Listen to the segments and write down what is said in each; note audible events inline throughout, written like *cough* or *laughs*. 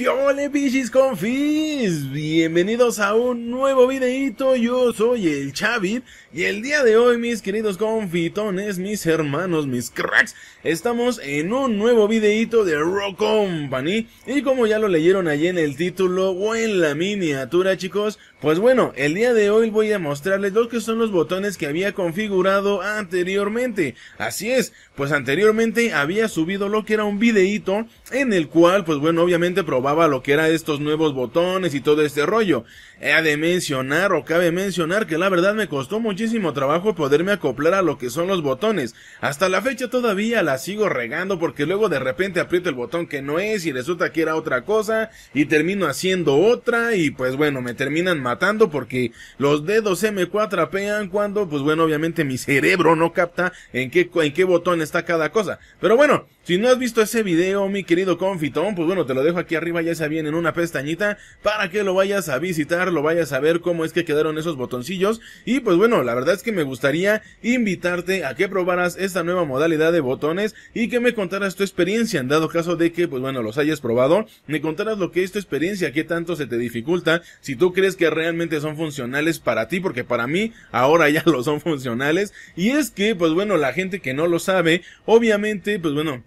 ¿Qué ole, confis? Bienvenidos a un nuevo videíto, yo soy el Chavit y el día de hoy, mis queridos confitones, mis hermanos, mis cracks, estamos en un nuevo videíto de Rock Company y como ya lo leyeron allí en el título o en la miniatura, chicos, pues bueno, el día de hoy voy a mostrarles lo que son los botones que había configurado anteriormente. Así es, pues anteriormente había subido lo que era un videíto en el cual, pues bueno, obviamente probaba lo que era estos nuevos botones y todo este rollo. He de mencionar o cabe mencionar que la verdad me costó muchísimo trabajo poderme acoplar a lo que son los botones. Hasta la fecha todavía la sigo regando porque luego de repente aprieto el botón que no es y resulta que era otra cosa y termino haciendo otra y pues bueno, me terminan matando porque los dedos se me cuatrapean cuando pues bueno, obviamente mi cerebro no capta en qué, en qué botón está cada cosa. Pero bueno, si no has visto ese video, mi querido confitón, pues bueno, te lo dejo aquí arriba ya se bien en una pestañita para que lo vayas a visitar lo vayas a ver cómo es que quedaron esos botoncillos. Y pues bueno, la verdad es que me gustaría invitarte a que probaras esta nueva modalidad de botones y que me contaras tu experiencia, en dado caso de que, pues bueno, los hayas probado, me contaras lo que es tu experiencia, qué tanto se te dificulta, si tú crees que realmente son funcionales para ti, porque para mí ahora ya *laughs* lo son funcionales. Y es que, pues bueno, la gente que no lo sabe, obviamente, pues bueno,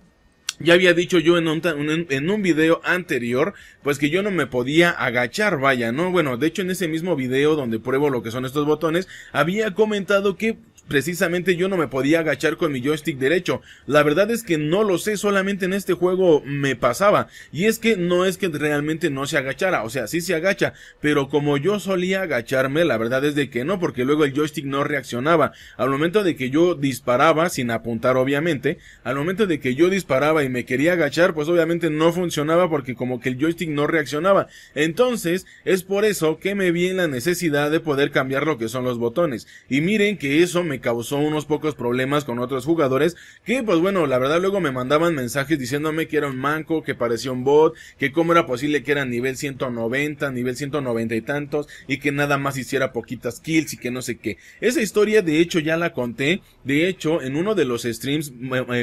ya había dicho yo en un, video anterior, pues que yo no me podía agachar, vaya, ¿no? Bueno, de hecho en ese mismo video donde pruebo lo que son estos botones, había comentado que precisamente yo no me podía agachar con mi joystick derecho. La verdad es que no lo sé, solamente en este juego me pasaba. Y es que no es que realmente no se agachara, o sea, sí se agacha, pero como yo solía agacharme, la verdad es de que no, porque luego el joystick no reaccionaba. Al momento de que yo disparaba, sin apuntar obviamente, al momento de que yo disparaba y me quería agachar, pues obviamente no funcionaba porque como que el joystick no reaccionaba. Entonces, es por eso que me vi en la necesidad de poder cambiar lo que son los botones. Y miren que eso me me causó unos pocos problemas con otros jugadores que pues bueno, la verdad luego me mandaban mensajes diciéndome que era un manco, que parecía un bot, que cómo era posible que era nivel 190, nivel 190 y tantos y que nada más hiciera poquitas kills y que no sé qué. Esa historia de hecho ya la conté, de hecho en uno de los streams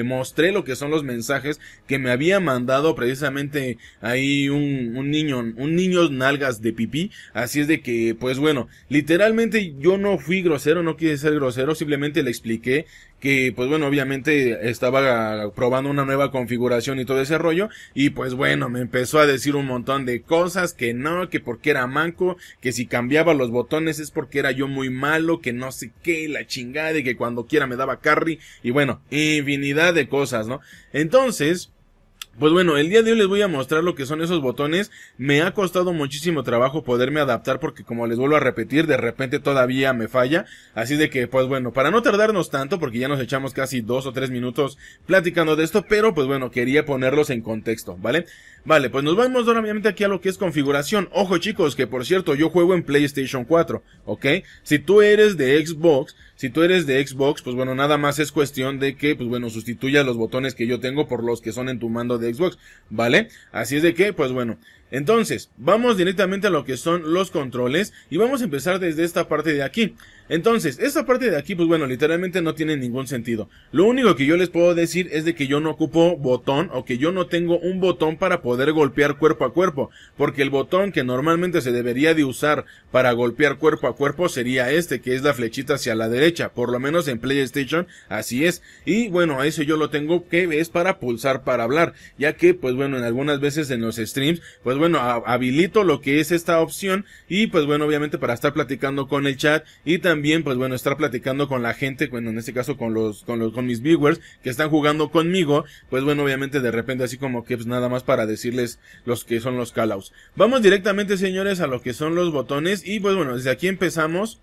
mostré lo que son los mensajes que me había mandado precisamente ahí un, niño, un niño nalgas de pipí, así es de que pues bueno, literalmente yo no fui grosero, no quiero ser grosero, simplemente le expliqué que pues bueno, obviamente estaba probando una nueva configuración y todo ese rollo y pues bueno, me empezó a decir un montón de cosas que no, que porque era manco, que si cambiaba los botones es porque era yo muy malo, que no sé qué, la chingada y que cuando quiera me daba carry y bueno, infinidad de cosas, ¿no? Entonces, pues bueno, el día de hoy les voy a mostrar lo que son esos botones. Me ha costado muchísimo trabajo poderme adaptar porque como les vuelvo a repetir, de repente todavía me falla. Así de que, pues bueno, para no tardarnos tanto, porque ya nos echamos casi dos o tres minutos platicando de esto, pero pues bueno, quería ponerlos en contexto, ¿vale? Vale, pues nos vamos obviamente aquí a lo que es configuración. Ojo chicos, que por cierto, yo juego en PlayStation 4, ¿ok? Si tú eres de Xbox, si tú eres de Xbox, pues bueno, nada más es cuestión de que, pues bueno, sustituya los botones que yo tengo por los que son en tu mando de Xbox, ¿vale? Así es de que, pues bueno, entonces, vamos directamente a lo que son los controles y vamos a empezar desde esta parte de aquí. Entonces, esta parte de aquí, pues bueno, literalmente no tiene ningún sentido. Lo único que yo les puedo decir es de que yo no ocupo botón o que yo no tengo un botón para poder golpear cuerpo a cuerpo, porque el botón que normalmente se debería de usar para golpear cuerpo a cuerpo sería este, que es la flechita hacia la derecha, por lo menos en PlayStation, así es. Y bueno, a eso yo lo tengo que es para pulsar para hablar, ya que pues bueno, en algunas veces en los streams, pues bueno, habilito lo que es esta opción y pues bueno, obviamente para estar platicando con el chat y también pues bueno, estar platicando con la gente, bueno, en este caso con los, con los, con mis viewers que están jugando conmigo, pues bueno, obviamente de repente así como que pues, nada más para decirles los que son los callouts. Vamos directamente señores a lo que son los botones y pues bueno, desde aquí empezamos,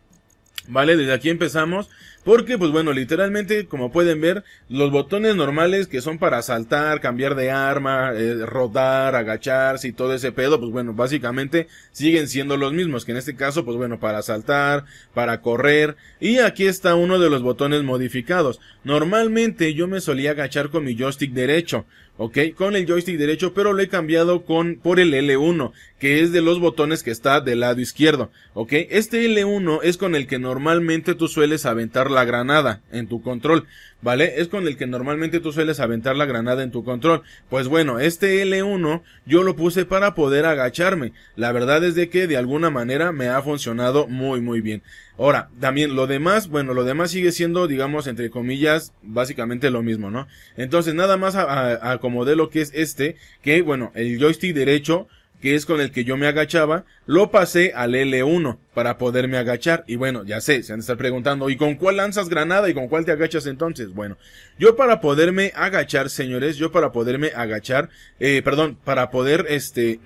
¿vale? Desde aquí empezamos porque, pues bueno, literalmente, como pueden ver, los botones normales que son para saltar, cambiar de arma, eh, rodar, agacharse y todo ese pedo, pues bueno, básicamente siguen siendo los mismos. Que en este caso, pues bueno, para saltar, para correr. Y aquí está uno de los botones modificados. Normalmente yo me solía agachar con mi joystick derecho. ¿ok? Con el joystick derecho, pero lo he cambiado con, por el L1, que es de los botones que está del lado izquierdo, ¿ok? Este L1 es con el que normalmente tú sueles aventar la la granada en tu control, ¿vale? Es con el que normalmente tú sueles aventar la granada en tu control. Pues bueno, este L1 yo lo puse para poder agacharme. La verdad es de que de alguna manera me ha funcionado muy muy bien. Ahora, también lo demás, bueno, lo demás sigue siendo, digamos, entre comillas, básicamente lo mismo, ¿no? Entonces, nada más acomodé lo que es este, que bueno, el joystick derecho que es con el que yo me agachaba, lo pasé al L1 para poderme agachar. Y bueno, ya sé, se han de estar preguntando, ¿y con cuál lanzas granada y con cuál te agachas entonces? Bueno, yo para poderme agachar, señores, yo para poderme agachar, eh, perdón, para poder, este,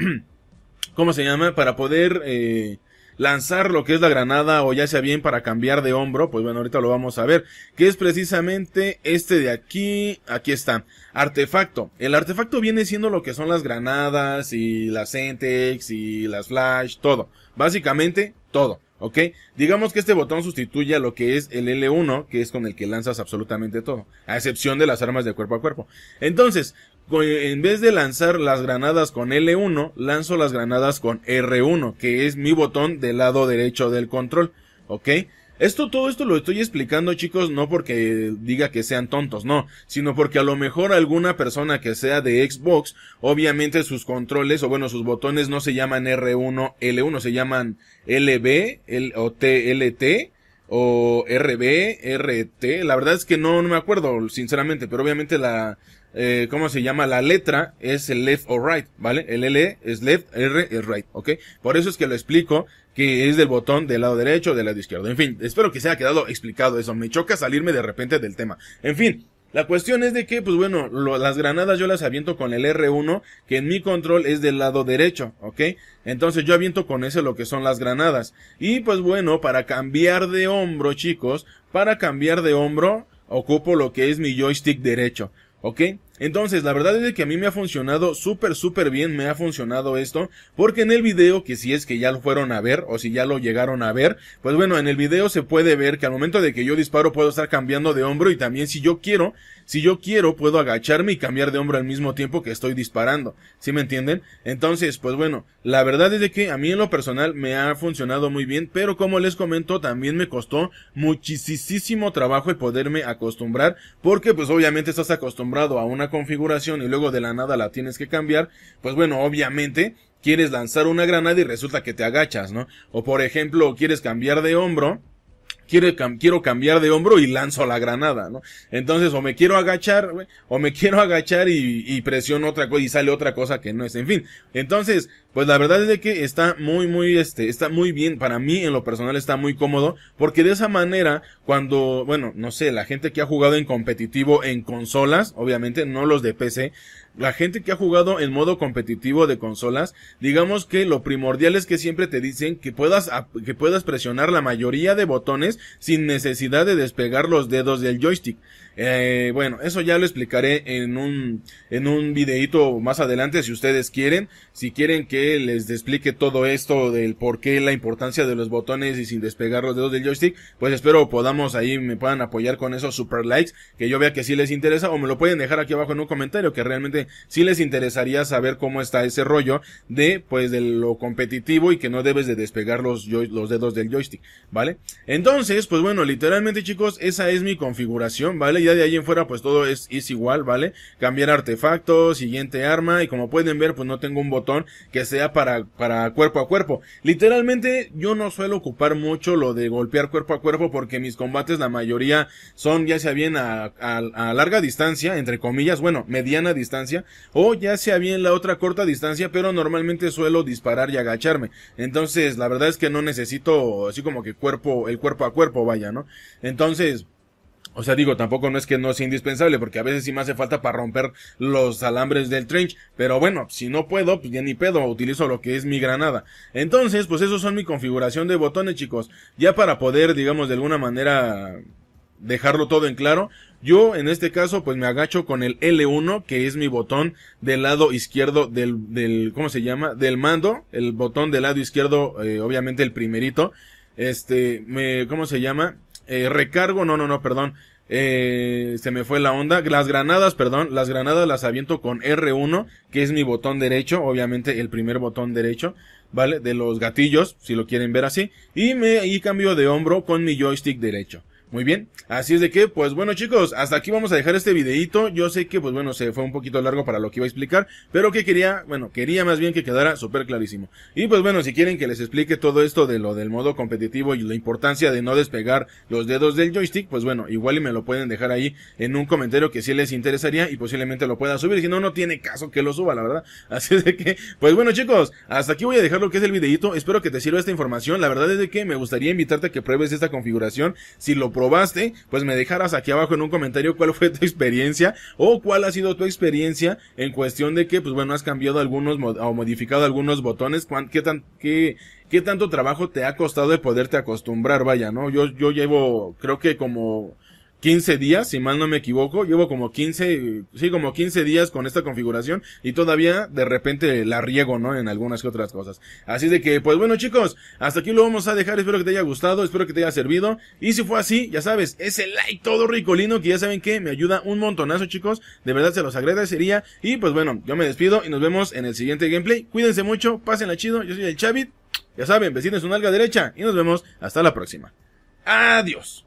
*clears throat* ¿cómo se llama? Para poder, eh, lanzar lo que es la granada o ya sea bien para cambiar de hombro, pues bueno, ahorita lo vamos a ver, que es precisamente este de aquí, aquí está, artefacto. El artefacto viene siendo lo que son las granadas y las Entex y las Flash, todo, básicamente todo. ¿Ok? Digamos que este botón sustituye a lo que es el L1, que es con el que lanzas absolutamente todo, a excepción de las armas de cuerpo a cuerpo. Entonces, en vez de lanzar las granadas con L1, lanzo las granadas con R1, que es mi botón del lado derecho del control. ¿Ok? Esto, todo esto lo estoy explicando, chicos, no porque diga que sean tontos, no, sino porque a lo mejor alguna persona que sea de Xbox, obviamente sus controles, o bueno, sus botones no se llaman R1, L1, se llaman LB, o TLT, o RB, RT, la verdad es que no, me acuerdo, sinceramente, pero obviamente la, eh, ¿cómo se llama? La letra es el left o right, ¿vale? El L es left, R es right, ¿ok? Por eso es que lo explico que es del botón del lado derecho o del lado izquierdo. En fin, espero que se haya quedado explicado eso. Me choca salirme de repente del tema. En fin, la cuestión es de que, pues bueno, las granadas yo las aviento con el R1, que en mi control es del lado derecho, ¿ok? Entonces yo aviento con ese lo que son las granadas. Y pues bueno, para cambiar de hombro, chicos, para cambiar de hombro, ocupo lo que es mi joystick derecho, ¿ok? Entonces, la verdad es que a mí me ha funcionado súper, súper bien, me ha funcionado esto, porque en el video, que si es que ya lo fueron a ver, o si ya lo llegaron a ver, pues bueno, en el video se puede ver que al momento de que yo disparo puedo estar cambiando de hombro y también si yo quiero, si yo quiero puedo agacharme y cambiar de hombro al mismo tiempo que estoy disparando, ¿sí me entienden? Entonces, pues bueno, la verdad es de que a mí en lo personal me ha funcionado muy bien, pero como les comento, también me costó muchísimo trabajo el poderme acostumbrar, porque pues obviamente estás acostumbrado a una configuración y luego de la nada la tienes que cambiar, pues bueno, obviamente quieres lanzar una granada y resulta que te agachas, ¿no? O por ejemplo, quieres cambiar de hombro, Quiero, quiero, cambiar de hombro y lanzo la granada, ¿no? Entonces, o me quiero agachar, o me *laughs* quiero agachar y, y presiono otra cosa y sale otra cosa que no es. En fin, entonces, pues la verdad es que está muy, muy, este, está muy bien. Para mí, en lo personal, está muy cómodo. Porque de esa manera, cuando, bueno, no sé, la gente que ha jugado en competitivo en consolas, obviamente, no los de PC, la gente que ha jugado en modo competitivo de consolas, digamos que lo primordial es que siempre te dicen que puedas, que puedas presionar la mayoría de botones sin necesidad de despegar los dedos del joystick. Eh, bueno, eso ya lo explicaré en un, en un videito más adelante si ustedes quieren. Si quieren que les explique todo esto del por qué la importancia de los botones y sin despegar los dedos del joystick, pues espero podamos ahí, me puedan apoyar con esos super likes, que yo vea que si les interesa, o me lo pueden dejar aquí abajo en un comentario, que realmente si les interesaría saber cómo está ese rollo de, pues, de lo competitivo y que no debes de despegar los, los dedos del joystick, ¿vale? Entonces, pues bueno, literalmente chicos, esa es mi configuración, ¿vale? de ahí en fuera pues todo es, es igual, ¿vale? Cambiar artefactos, siguiente arma y como pueden ver pues no tengo un botón que sea para, para cuerpo a cuerpo. Literalmente yo no suelo ocupar mucho lo de golpear cuerpo a cuerpo porque mis combates la mayoría son ya sea bien a larga distancia, entre comillas, bueno, mediana distancia o ya sea bien la otra corta distancia pero normalmente suelo disparar y agacharme. Entonces la verdad es que no necesito así como que cuerpo, el cuerpo a cuerpo vaya, ¿no? Entonces, o sea, digo, tampoco no es que no sea indispensable, porque a veces sí me hace falta para romper los alambres del trench, pero bueno, si no puedo, pues ya ni pedo, utilizo lo que es mi granada. Entonces, pues esos son mi configuración de botones, chicos. Ya para poder, digamos, de alguna manera dejarlo todo en claro, yo en este caso pues me agacho con el L1 que es mi botón del lado izquierdo del, del ¿cómo se llama? del mando, el botón del lado izquierdo, eh, obviamente el primerito, este, me, ¿cómo se llama? Eh, recargo, no, no, no, perdón, eh, se me fue la onda. Las granadas, perdón, las granadas las aviento con R1, que es mi botón derecho, obviamente el primer botón derecho, ¿vale? De los gatillos, si lo quieren ver así. Y me y cambio de hombro con mi joystick derecho. Muy bien, así es de que, pues bueno chicos, hasta aquí vamos a dejar este videito, yo sé que pues bueno, se fue un poquito largo para lo que iba a explicar, pero que quería, bueno, quería más bien que quedara súper clarísimo. Y pues bueno, si quieren que les explique todo esto de lo del modo competitivo y la importancia de no despegar los dedos del joystick, pues bueno, igual y me lo pueden dejar ahí en un comentario que si les interesaría y posiblemente lo pueda subir, si no, no tiene caso que lo suba, la verdad. *laughs* Así es de que, pues bueno chicos, hasta aquí voy a dejar lo que es el videito, espero que te sirva esta información, la verdad es de que me gustaría invitarte a que pruebes esta configuración, si lo probaste, pues me dejaras aquí abajo en un comentario cuál fue tu experiencia o cuál ha sido tu experiencia en cuestión de que, pues bueno, has cambiado algunos o modificado algunos botones, cuán, qué tan, qué, qué tanto trabajo te ha costado de poderte acostumbrar, vaya, ¿no? Yo, yo llevo, creo que como 15 días, si mal no me equivoco. Llevo como 15, sí, como 15 días con esta configuración y todavía de repente la riego, ¿no? En algunas que otras cosas. Así de que, pues bueno chicos, hasta aquí lo vamos a dejar. Espero que te haya gustado, espero que te haya servido. Y si fue así, ya sabes, ese like todo ricolino que ya saben que me ayuda un montonazo chicos. De verdad se los agradecería. Y pues bueno, yo me despido y nos vemos en el siguiente gameplay. Cuídense mucho, pásenla chido. Yo soy el Chavit. Ya saben, vecinos un alga derecha y nos vemos hasta la próxima. Adiós.